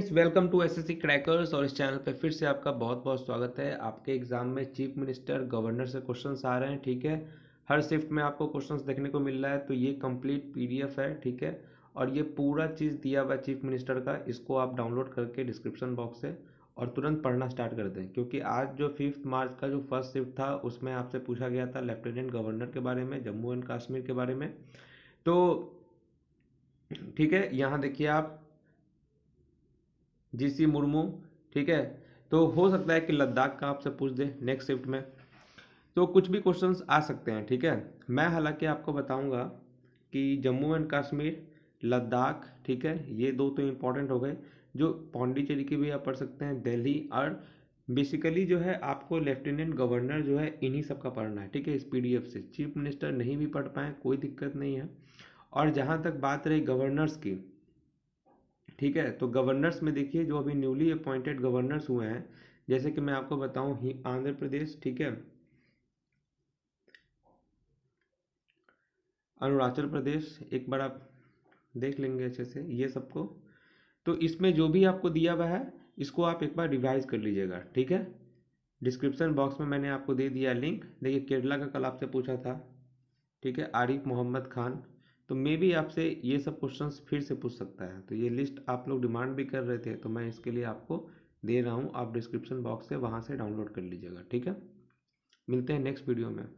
friends welcome to SSC crackers और इस channel पे फिर से आपका बहुत बहुत स्वागत है आपके एग्जाम में चीफ मिनिस्टर गवर्नर से क्वेश्चंस आ रहे हैं ठीक है हर शिफ्ट में आपको क्वेश्चंस देखने को मिल रहा है तो ये कंप्लीट पीडीएफ है ठीक है और ये पूरा चीज़ दिया हुआ चीफ मिनिस्टर का इसको आप डाउनलोड करके डिस्क्रिप्शन बॉक्स से और तुरंत पढ़ना स्टार्ट कर दें क्योंकि आज जो फिफ्थ मार्च का जो फर्स्ट शिफ्ट था उसमें आपसे पूछा गया था लेफ्टिनेंट गवर्नर के बारे में जम्मू एंड कश्मीर के बारे में तो ठीक है यहाँ देखिए आप जीसी मुर्मू ठीक है तो हो सकता है कि लद्दाख का आपसे पूछ दे नेक्स्ट शिफ्ट में तो कुछ भी क्वेश्चंस आ सकते हैं ठीक है मैं हालांकि आपको बताऊंगा कि जम्मू एंड कश्मीर लद्दाख ठीक है ये दो तो इम्पोर्टेंट हो गए जो पौंडीचेरी की भी आप पढ़ सकते हैं दिल्ली और बेसिकली जो है आपको लेफ्टिनेंट गवर्नर जो है इन्हीं सब का पढ़ना है ठीक है इस पी से चीफ मिनिस्टर नहीं भी पढ़ पाए कोई दिक्कत नहीं है और जहाँ तक बात रही गवर्नर्स की ठीक है तो गवर्नर्स में देखिए जो अभी न्यूली अपॉइंटेड गवर्नर्स हुए हैं जैसे कि मैं आपको बताऊं ही आंध्र प्रदेश ठीक है अरुणाचल प्रदेश एक बार आप देख लेंगे अच्छे से ये सबको तो इसमें जो भी आपको दिया हुआ है इसको आप एक बार रिवाइज कर लीजिएगा ठीक है डिस्क्रिप्शन बॉक्स में मैंने आपको दे दिया लिंक देखिए केरला का कल आपसे पूछा था ठीक है आरिफ मोहम्मद खान तो मे भी आपसे ये सब क्वेश्चंस फिर से पूछ सकता है तो ये लिस्ट आप लोग डिमांड भी कर रहे थे तो मैं इसके लिए आपको दे रहा हूँ आप डिस्क्रिप्शन बॉक्स से वहाँ से डाउनलोड कर लीजिएगा ठीक है मिलते हैं नेक्स्ट वीडियो में